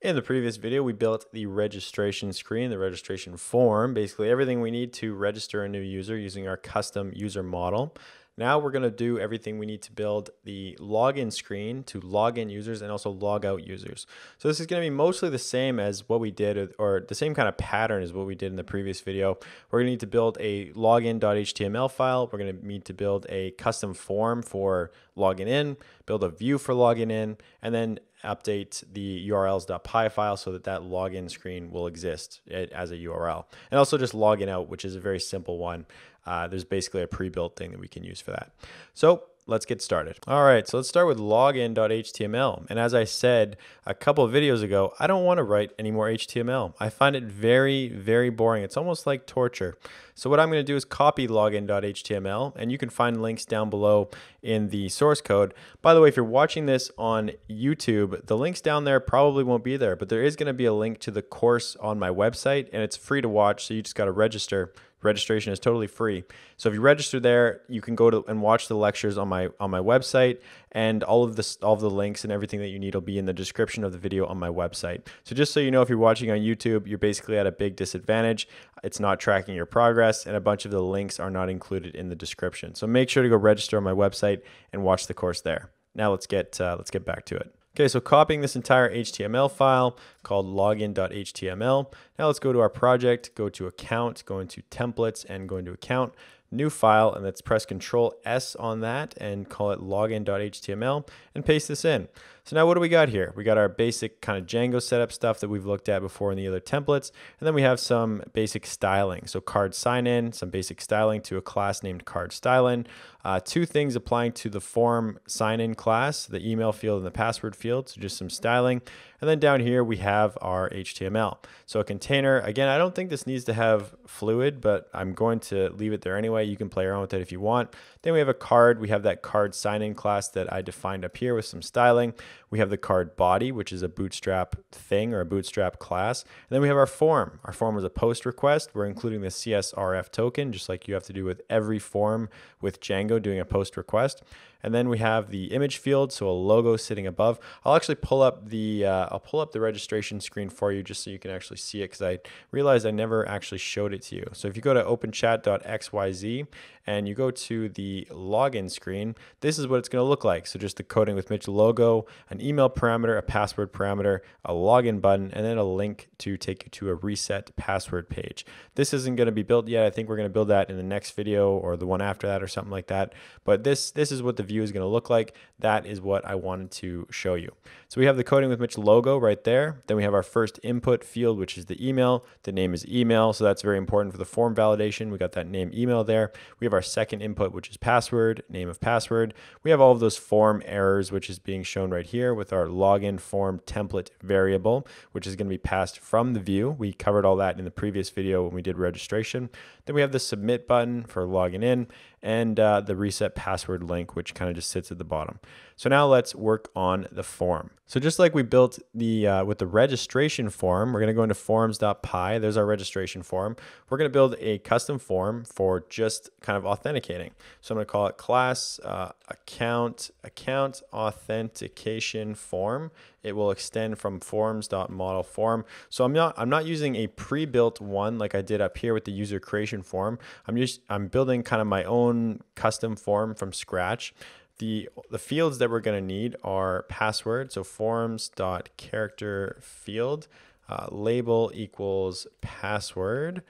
In the previous video, we built the registration screen, the registration form, basically everything we need to register a new user using our custom user model. Now we're gonna do everything we need to build the login screen to log in users and also log out users. So this is gonna be mostly the same as what we did or the same kind of pattern as what we did in the previous video. We're gonna need to build a login.html file. We're gonna need to build a custom form for login in, build a view for login in, and then update the urls.py file so that that login screen will exist eh, as a URL. And also just login out, which is a very simple one. Uh, there's basically a pre-built thing that we can use for that. So let's get started. All right, so let's start with login.html. And as I said a couple videos ago, I don't want to write any more HTML. I find it very, very boring. It's almost like torture. So what I'm going to do is copy login.html, and you can find links down below in the source code. By the way, if you're watching this on YouTube, the links down there probably won't be there, but there is going to be a link to the course on my website, and it's free to watch, so you just got to register Registration is totally free. So if you register there, you can go to and watch the lectures on my on my website, and all of this, all of the links and everything that you need will be in the description of the video on my website. So just so you know, if you're watching on YouTube, you're basically at a big disadvantage. It's not tracking your progress, and a bunch of the links are not included in the description. So make sure to go register on my website and watch the course there. Now let's get uh, let's get back to it. Okay, so copying this entire HTML file called login.html. Now let's go to our project, go to account, go into templates and go into account, new file, and let's press control S on that and call it login.html and paste this in. So now what do we got here? We got our basic kind of Django setup stuff that we've looked at before in the other templates. And then we have some basic styling. So card sign in, some basic styling to a class named card styling. Uh, two things applying to the form sign in class, the email field and the password field. So just some styling. And then down here we have our HTML. So a container, again, I don't think this needs to have fluid, but I'm going to leave it there anyway. You can play around with it if you want. Then we have a card. We have that card sign in class that I defined up here with some styling. We have the card body, which is a bootstrap thing or a bootstrap class. And then we have our form. Our form is a post request. We're including the CSRF token, just like you have to do with every form with Django doing a post request. And then we have the image field, so a logo sitting above. I'll actually pull up the uh, I'll pull up the registration screen for you just so you can actually see it because I realized I never actually showed it to you. So if you go to openchat.xyz and you go to the login screen, this is what it's going to look like. So just the coding with Mitch logo, an email parameter, a password parameter, a login button, and then a link to take you to a reset password page. This isn't going to be built yet. I think we're going to build that in the next video or the one after that or something like that. But this this is what the view is going to look like, that is what I wanted to show you. So we have the Coding with Mitch logo right there. Then we have our first input field, which is the email. The name is email, so that's very important for the form validation. We got that name email there. We have our second input, which is password, name of password. We have all of those form errors, which is being shown right here with our login form template variable, which is going to be passed from the view. We covered all that in the previous video when we did registration. Then we have the submit button for logging in and uh, the reset password link, which kind of just sits at the bottom. So now let's work on the form. So just like we built the uh, with the registration form, we're gonna go into forms.py, there's our registration form. We're gonna build a custom form for just kind of authenticating. So I'm gonna call it class uh, account, account authentication form. It will extend from forms.model form. So I'm not, I'm not using a pre-built one like I did up here with the user creation form. I'm just, I'm building kind of my own custom form from scratch the the fields that we're going to need are password so forms dot character field uh, label equals password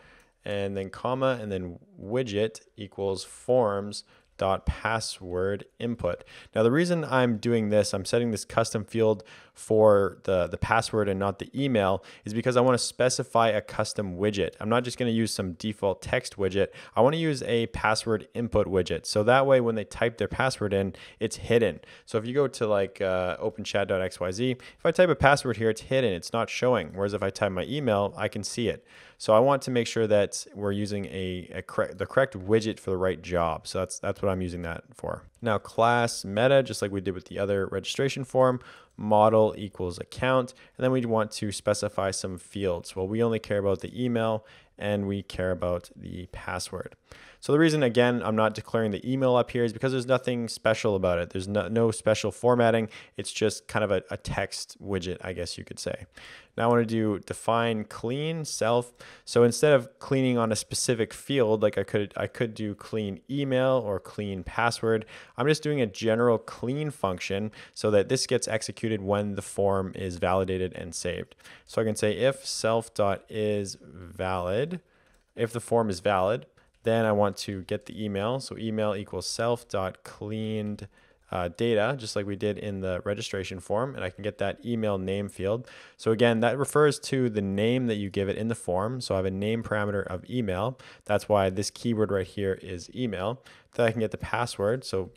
and then comma and then widget equals forms dot password input. Now the reason I'm doing this, I'm setting this custom field for the, the password and not the email is because I wanna specify a custom widget. I'm not just gonna use some default text widget. I wanna use a password input widget. So that way when they type their password in, it's hidden. So if you go to like uh, openchat.xyz, if I type a password here, it's hidden, it's not showing. Whereas if I type my email, I can see it. So I want to make sure that we're using a, a the correct widget for the right job. So that's, that's what I'm using that for. Now class meta, just like we did with the other registration form, model equals account. And then we want to specify some fields. Well, we only care about the email and we care about the password. So the reason, again, I'm not declaring the email up here is because there's nothing special about it. There's no, no special formatting. It's just kind of a, a, text widget, I guess you could say. Now I want to do define clean self. So instead of cleaning on a specific field, like I could, I could do clean email or clean password, I'm just doing a general clean function so that this gets executed executed when the form is validated and saved. So I can say if self dot is valid, if the form is valid, then I want to get the email. So email equals self dot cleaned uh, data, just like we did in the registration form, and I can get that email name field. So again, that refers to the name that you give it in the form. So I have a name parameter of email. That's why this keyword right here is email. Then I can get the password. So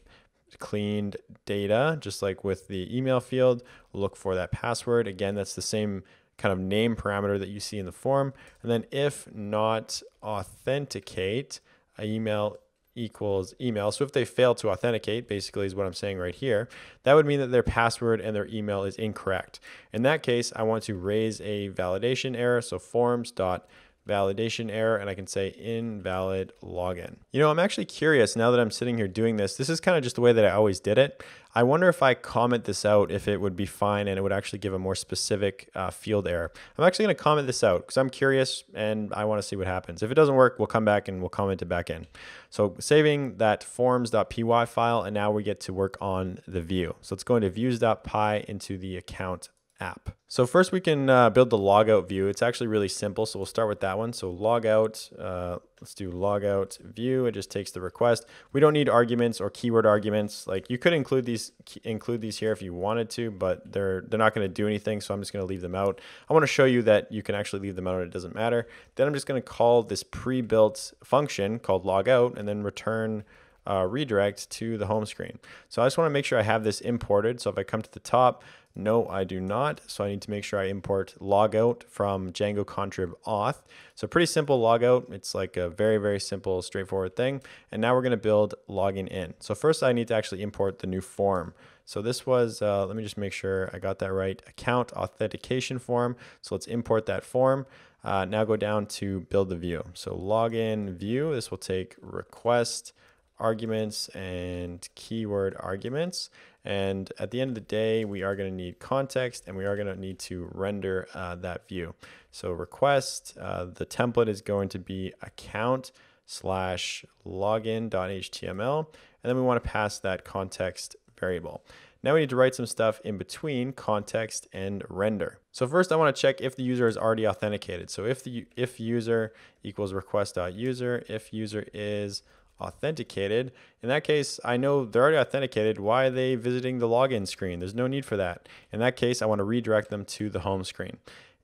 cleaned data, just like with the email field, look for that password. Again, that's the same kind of name parameter that you see in the form. And then if not authenticate, email equals email. So if they fail to authenticate, basically is what I'm saying right here, that would mean that their password and their email is incorrect. In that case, I want to raise a validation error. So forms dot validation error and I can say invalid login. You know, I'm actually curious now that I'm sitting here doing this, this is kind of just the way that I always did it. I wonder if I comment this out, if it would be fine and it would actually give a more specific uh, field error. I'm actually gonna comment this out because I'm curious and I wanna see what happens. If it doesn't work, we'll come back and we'll comment it back in. So saving that forms.py file and now we get to work on the view. So let's go into views.py into the account app. So first we can uh, build the logout view. It's actually really simple. So we'll start with that one. So logout, uh, let's do logout view. It just takes the request. We don't need arguments or keyword arguments. Like you could include these include these here if you wanted to, but they're they're not going to do anything. So I'm just going to leave them out. I want to show you that you can actually leave them out. It doesn't matter. Then I'm just going to call this pre-built function called logout and then return uh, redirect to the home screen. So I just want to make sure I have this imported. So if I come to the top, no, I do not. So I need to make sure I import logout from Django contrib auth. So pretty simple logout. It's like a very, very simple, straightforward thing. And now we're going to build logging in. So first I need to actually import the new form. So this was, uh, let me just make sure I got that right, account authentication form. So let's import that form. Uh, now go down to build the view. So login view, this will take request arguments and keyword arguments. And at the end of the day, we are going to need context and we are going to need to render uh, that view. So request, uh, the template is going to be account slash login.html. And then we want to pass that context variable. Now we need to write some stuff in between context and render. So first I want to check if the user is already authenticated. So if the if user equals request.user, if user is authenticated. In that case, I know they're already authenticated. Why are they visiting the login screen? There's no need for that. In that case, I want to redirect them to the home screen.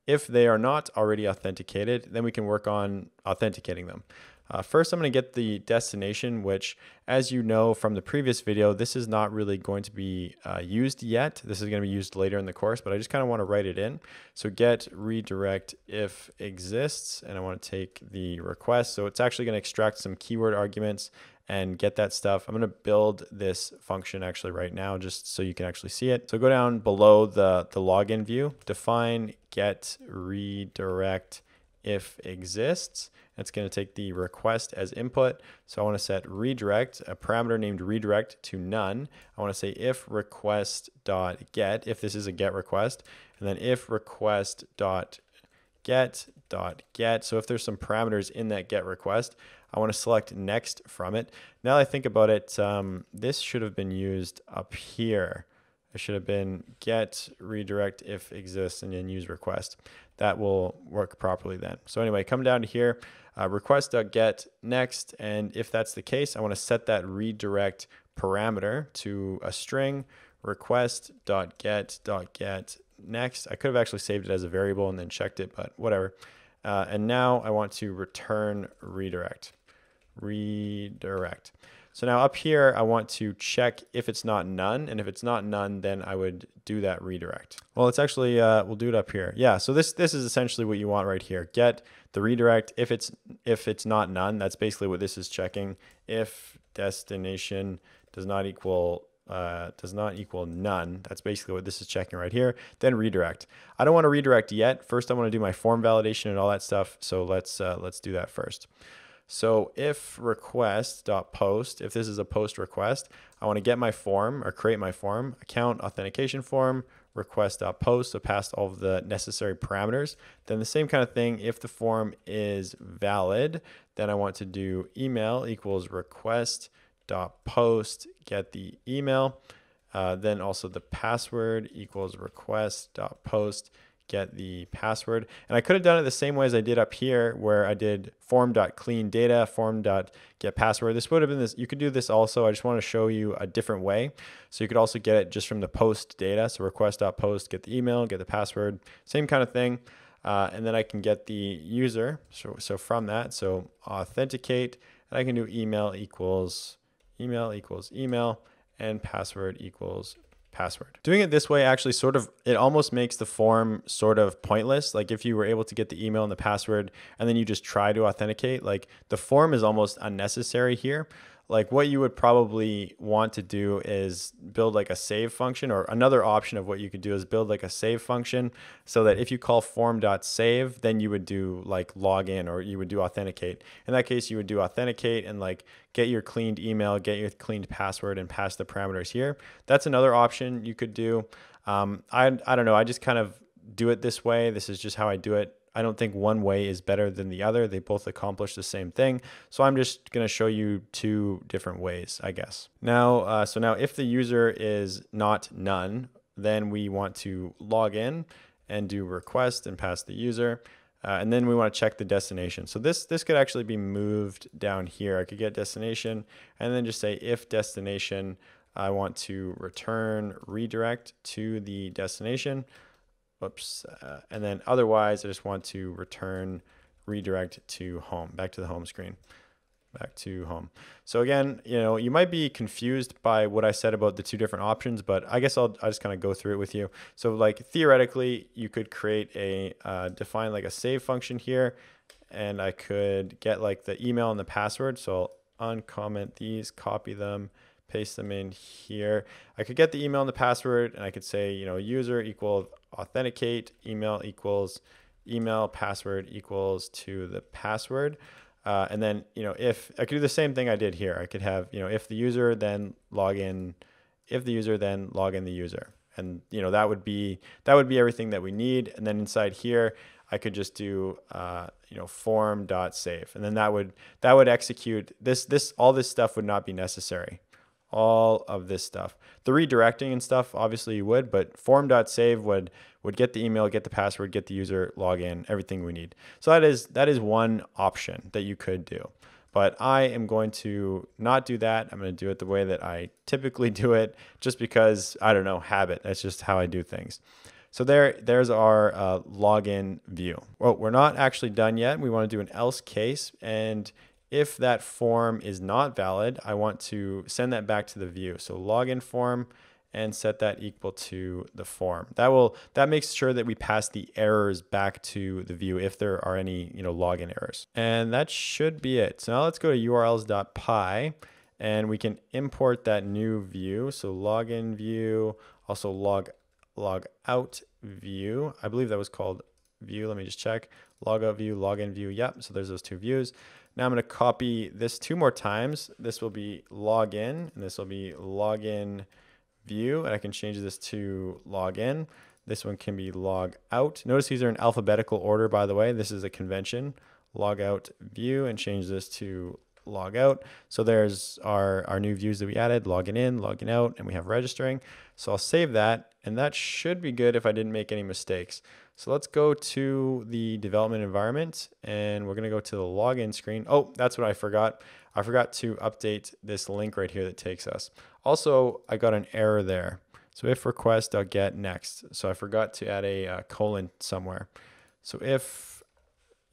If they are not already authenticated, then we can work on authenticating them. Uh, first, I'm going to get the destination, which as you know from the previous video, this is not really going to be uh, used yet. This is going to be used later in the course, but I just kind of want to write it in. So get redirect if exists, and I want to take the request. So it's actually going to extract some keyword arguments and get that stuff. I'm gonna build this function actually right now just so you can actually see it. So go down below the, the login view, define get redirect if exists. It's going to take the request as input. So I want to set redirect, a parameter named redirect to none. I want to say if request dot get, if this is a get request, and then if request dot get dot get. So if there's some parameters in that get request, I want to select next from it. Now I think about it, um, this should have been used up here. It should have been get redirect if exists and then use request. That will work properly then. So anyway, come down to here, uh, request.get next. And if that's the case, I want to set that redirect parameter to a string request.get.get next. I could have actually saved it as a variable and then checked it, but whatever. Uh, and now I want to return redirect. Redirect. So now up here, I want to check if it's not none. And if it's not none, then I would do that redirect. Well, it's actually, uh, we'll do it up here. Yeah, so this this is essentially what you want right here. Get the redirect. If it's, if it's not none, that's basically what this is checking. If destination does not equal uh, does not equal none. That's basically what this is checking right here. Then redirect. I don't want to redirect yet. First, I want to do my form validation and all that stuff. So let's uh, let's do that first. So if request.post, if this is a post request, I want to get my form or create my form, account authentication form, request.post, so pass all of the necessary parameters. Then the same kind of thing, if the form is valid, then I want to do email equals request.post, get the email. Uh, then also the password equals request.post get the password. And I could have done it the same way as I did up here where I did form.clean data, form.get password. This would have been this, you could do this also. I just want to show you a different way. So you could also get it just from the post data. So request.post, get the email, get the password, same kind of thing. Uh, and then I can get the user. So, so from that, so authenticate, and I can do email equals email equals email and password equals password. Doing it this way actually sort of, it almost makes the form sort of pointless. Like if you were able to get the email and the password and then you just try to authenticate, like the form is almost unnecessary here like what you would probably want to do is build like a save function or another option of what you could do is build like a save function so that if you call form.save then you would do like login or you would do authenticate in that case you would do authenticate and like get your cleaned email get your cleaned password and pass the parameters here that's another option you could do um, I, I don't know i just kind of do it this way this is just how i do it I don't think one way is better than the other. They both accomplish the same thing. So I'm just going to show you two different ways, I guess. Now, uh, so now if the user is not none, then we want to log in and do request and pass the user. Uh, and then we want to check the destination. So this, this could actually be moved down here. I could get destination and then just say if destination, I want to return redirect to the destination oops. Uh, and then otherwise, I just want to return redirect to home, back to the home screen, back to home. So again, you know, you might be confused by what I said about the two different options, but I guess I'll, i just kind of go through it with you. So like theoretically, you could create a, uh, define like a save function here, and I could get like the email and the password. So I'll uncomment these, copy them, paste them in here. I could get the email and the password and I could say, you know, user equal authenticate email equals email password equals to the password. Uh, and then, you know, if I could do the same thing I did here, I could have, you know, if the user then log in, if the user then log in the user. And, you know, that would be, that would be everything that we need. And then inside here, I could just do, uh, you know, form.save. And then that would, that would execute this, this, all this stuff would not be necessary all of this stuff. The redirecting and stuff, obviously you would, but form.save would would get the email, get the password, get the user login, everything we need. So that is that is one option that you could do. But I am going to not do that. I'm going to do it the way that I typically do it, just because I don't know habit. That's just how I do things. So there, there's our uh, login view. Well, we're not actually done yet. We want to do an else case, and if that form is not valid, I want to send that back to the view. So login form and set that equal to the form. That will that makes sure that we pass the errors back to the view if there are any, you know, login errors. And that should be it. So now let's go to urls.py and we can import that new view. So login view, also log log out view. I believe that was called view. Let me just check. Log out view, login view. Yep. So there's those two views. Now I'm going to copy this two more times. This will be login, and this will be login view, and I can change this to login. This one can be log out. Notice these are in alphabetical order, by the way. This is a convention. Log out view and change this to log out. So there's our, our new views that we added, logging in, logging out, and we have registering. So I'll save that, and that should be good if I didn't make any mistakes. So let's go to the development environment, and we're gonna go to the login screen. Oh, that's what I forgot. I forgot to update this link right here that takes us. Also, I got an error there. So if request, I'll get next. So I forgot to add a uh, colon somewhere. So if,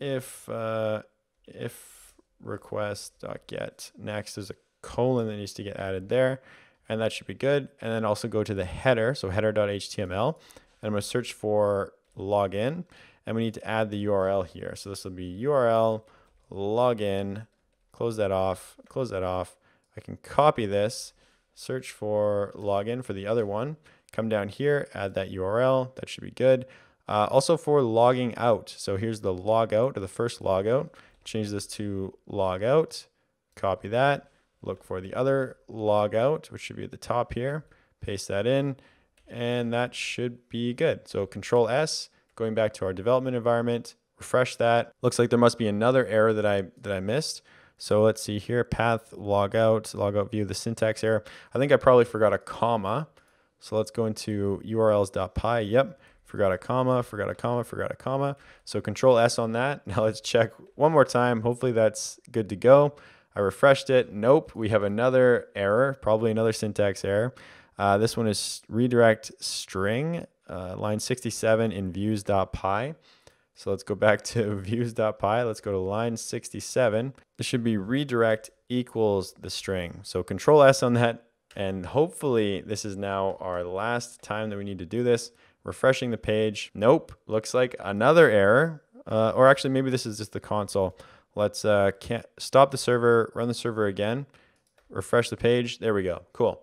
if, uh, if request.get next. is a colon that needs to get added there, and that should be good. And then also go to the header, so header.html, and I'm going to search for login, and we need to add the URL here. So this will be URL login, close that off, close that off. I can copy this, search for login for the other one, come down here, add that URL, that should be good. Uh, also for logging out. So here's the log out or the first log out change this to log out, copy that, look for the other log out, which should be at the top here, paste that in, and that should be good. So control S, going back to our development environment, refresh that. Looks like there must be another error that I that I missed. So let's see here, path logout, logout view, the syntax error. I think I probably forgot a comma. So let's go into urls.py. Yep, forgot a comma, forgot a comma, forgot a comma. So control S on that. Now let's check one more time. Hopefully that's good to go. I refreshed it. Nope, we have another error, probably another syntax error. Uh, this one is redirect string, uh, line 67 in views.py. So let's go back to views.py. Let's go to line 67. This should be redirect equals the string. So control S on that. And hopefully this is now our last time that we need to do this refreshing the page. Nope, looks like another error. Uh, or actually, maybe this is just the console. Let's uh, can't stop the server, run the server again, refresh the page. There we go. Cool.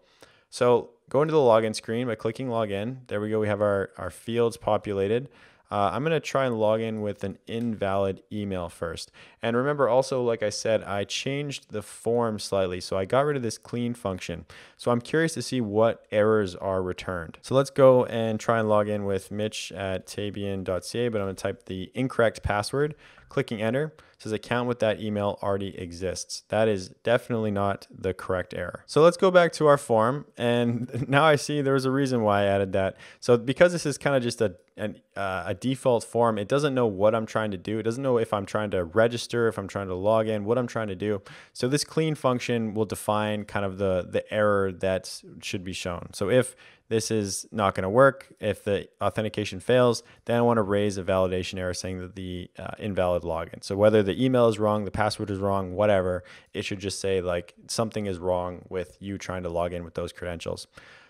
So go into the login screen by clicking login. There we go. We have our, our fields populated. Uh, I'm going to try and log in with an invalid email first. And remember also, like I said, I changed the form slightly. So I got rid of this clean function. So I'm curious to see what errors are returned. So let's go and try and log in with mitch at tabian.ca, but I'm going to type the incorrect password. Clicking enter says account with that email already exists. That is definitely not the correct error. So let's go back to our form. And now I see there was a reason why I added that. So because this is kind of just a, an, uh, a default form, it doesn't know what I'm trying to do. It doesn't know if I'm trying to register, if I'm trying to log in, what I'm trying to do. So this clean function will define kind of the, the error that should be shown. So if this is not going to work, if the authentication fails, then I want to raise a validation error saying that the uh, invalid valid login. So whether the email is wrong, the password is wrong, whatever, it should just say like something is wrong with you trying to log in with those credentials.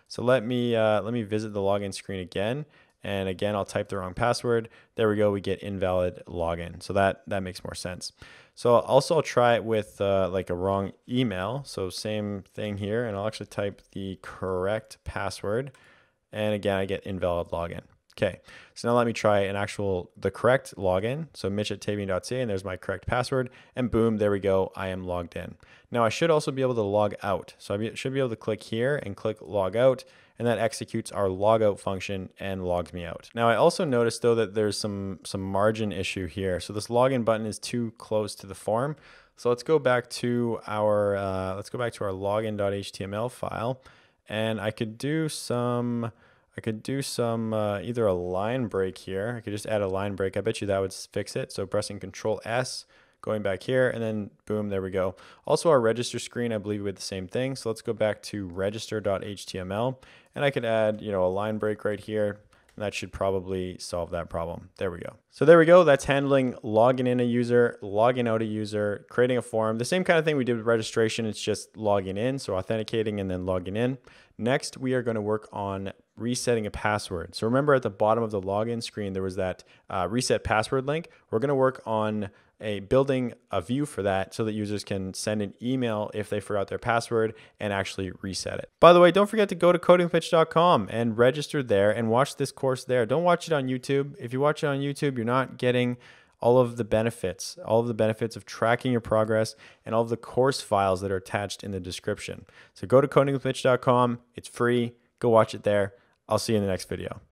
So let me uh, let me visit the login screen again. And again, I'll type the wrong password. There we go. We get invalid login. So that that makes more sense. So also I'll try it with uh, like a wrong email. So same thing here, and I'll actually type the correct password. And again, I get invalid login. Okay, so now let me try an actual, the correct login. So mitch at tavian.ca and there's my correct password and boom, there we go, I am logged in. Now I should also be able to log out. So I should be able to click here and click log out and that executes our logout function and logs me out. Now I also noticed though that there's some, some margin issue here. So this login button is too close to the form. So let's go back to our, uh, let's go back to our login.html file and I could do some, I could do some, uh, either a line break here. I could just add a line break. I bet you that would fix it. So pressing control S, going back here and then boom, there we go. Also our register screen, I believe we had the same thing. So let's go back to register.html and I could add, you know, a line break right here. And that should probably solve that problem. There we go. So there we go. That's handling logging in a user, logging out a user, creating a form. The same kind of thing we did with registration. It's just logging in. So authenticating and then logging in. Next, we are going to work on resetting a password. So remember at the bottom of the login screen, there was that uh, reset password link. We're gonna work on a building a view for that so that users can send an email if they forgot their password and actually reset it. By the way, don't forget to go to codingpitch.com and register there and watch this course there. Don't watch it on YouTube. If you watch it on YouTube, you're not getting all of the benefits, all of the benefits of tracking your progress and all of the course files that are attached in the description. So go to codingpitch.com. It's free. Go watch it there. I'll see you in the next video.